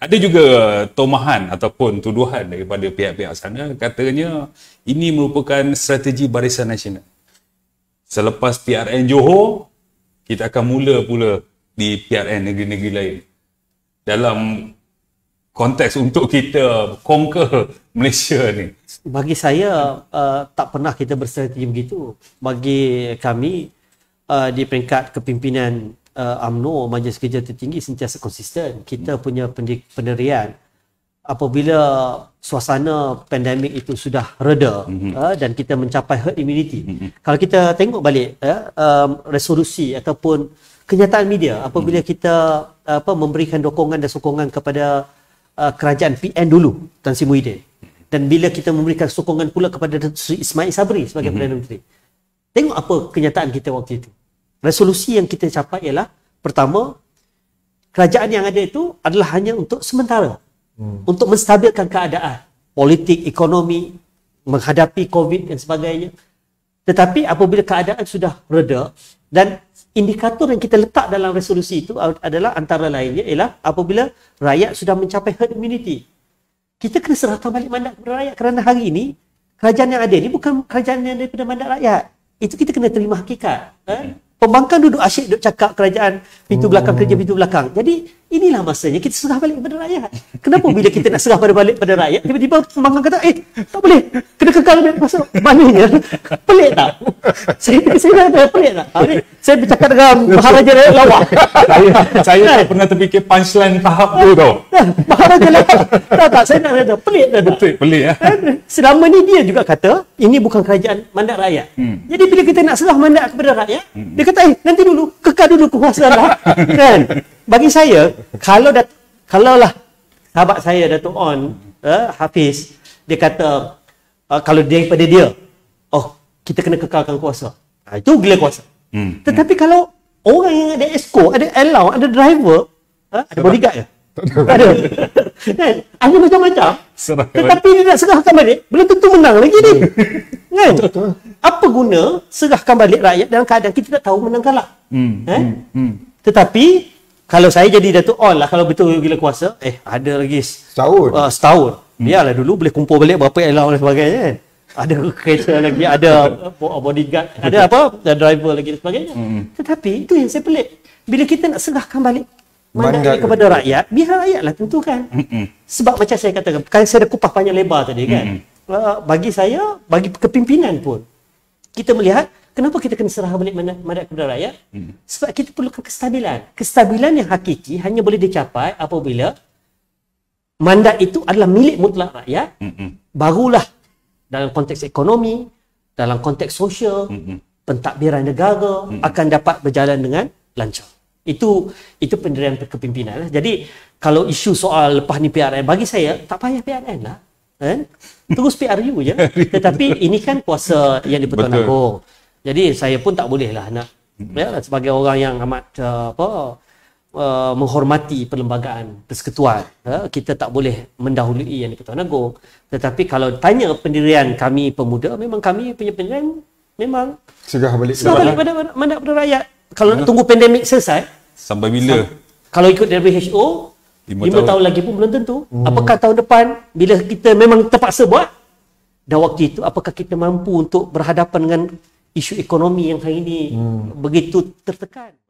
Ada juga tomahan ataupun tuduhan daripada pihak-pihak sana katanya ini merupakan strategi Barisan Nasional. Selepas PRN Johor, kita akan mula pula di PRN negeri-negeri lain. Dalam konteks untuk kita conquer Malaysia ni. Bagi saya, uh, tak pernah kita berstrategi begitu. Bagi kami, uh, di peringkat kepimpinan uh, UMNO Majlis Kerja Tertinggi sentiasa konsisten kita punya pendirian apabila suasana pandemik itu sudah reda mm-hmm. uh, dan kita mencapai herd immunity mm-hmm. kalau kita tengok balik uh, um, resolusi ataupun kenyataan media apabila mm-hmm. kita uh, apa memberikan dokongan dan sokongan kepada uh, kerajaan PN dulu Tan Sri Muhyiddin dan bila kita memberikan sokongan pula kepada Sri Ismail Sabri sebagai mm-hmm. Perdana Menteri tengok apa kenyataan kita waktu itu resolusi yang kita capai ialah pertama kerajaan yang ada itu adalah hanya untuk sementara hmm. untuk menstabilkan keadaan politik ekonomi menghadapi covid dan sebagainya tetapi apabila keadaan sudah reda dan indikator yang kita letak dalam resolusi itu adalah antara lainnya ialah apabila rakyat sudah mencapai herd immunity kita kena serahkan balik mandat kepada rakyat kerana hari ini kerajaan yang ada ini bukan kerajaan yang daripada mandat rakyat itu kita kena terima hakikat eh? Pembangkang duduk asyik duduk cakap kerajaan pintu belakang kerja pintu belakang. Jadi Inilah masanya kita serah balik kepada rakyat. Kenapa bila kita nak serah pada balik pada rakyat, tiba-tiba pembangkang kata, eh, tak boleh. Kena kekal balik pasal mananya. Pelik tak? Saya saya dah pelik tak? Hari, saya bercakap dengan Maharaja Raya Lawa. Saya, saya tak kan? pernah terfikir punchline tahap tu tau. Maharaja lawak Tak, tak. Saya nak kata, pelik dah tak? Pelik, pelik. Eh? Kan? Ya. Selama ni dia juga kata, ini bukan kerajaan mandat rakyat. Hmm. Jadi bila kita nak serah mandat kepada rakyat, hmm. dia kata, eh, nanti dulu. Kekal dulu kekuasaan lah. kan? bagi saya kalau dah kalau lah sahabat saya Datuk On uh, eh, Hafiz dia kata uh, kalau dia daripada dia oh kita kena kekalkan kuasa ha, itu gila kuasa hmm. tetapi hmm. kalau orang yang ada esko ada allow ada driver uh, ada bodyguard ya ada ada kan? macam-macam tetapi balik. dia nak serahkan balik belum tentu menang lagi ni hmm. kan apa guna serahkan balik rakyat dalam keadaan kita tak tahu menang kalah hmm. Eh? Hmm. Hmm. tetapi kalau saya jadi Dato' On lah kalau betul gila kuasa eh ada lagi setahun uh, setahun hmm. biarlah dulu boleh kumpul balik berapa yang dan sebagainya kan ada kereta lagi ada bodyguard ada apa ada driver lagi dan sebagainya hmm. tetapi itu yang saya pelik bila kita nak serahkan balik mandat kepada itu. rakyat biar rakyat lah tentukan hmm. sebab macam saya katakan kan saya ada kupas panjang lebar tadi kan hmm. bagi saya bagi kepimpinan pun kita melihat Kenapa kita kena serah balik mana kepada rakyat? Hmm. Sebab kita perlukan kestabilan. Kestabilan yang hakiki hanya boleh dicapai apabila mandat itu adalah milik mutlak rakyat. Hmm. Barulah dalam konteks ekonomi, dalam konteks sosial, hmm. pentadbiran negara hmm. akan dapat berjalan dengan lancar. Itu itu pendirian kepimpinan. Lah. Jadi kalau isu soal lepas ni PRN, bagi saya tak payah PRN lah. Eh? Terus PRU je. Tetapi ini kan kuasa yang di Pertuan jadi saya pun tak boleh lah nak ya sebagai orang yang amat uh, apa uh, menghormati perlembagaan persekutuan ya, kita tak boleh mendahului yang dipertuan agung tetapi kalau tanya pendirian kami pemuda memang kami punya pendirian memang segah balik, segah balik pada mandat pada rakyat kalau nak ya. tunggu pandemik selesai sampai bila kalau ikut dari WHO 5 tahun. tahun lagi pun belum tentu hmm. apakah tahun depan bila kita memang terpaksa buat dah waktu itu apakah kita mampu untuk berhadapan dengan isu ekonomi yang hari ini hmm. begitu tertekan.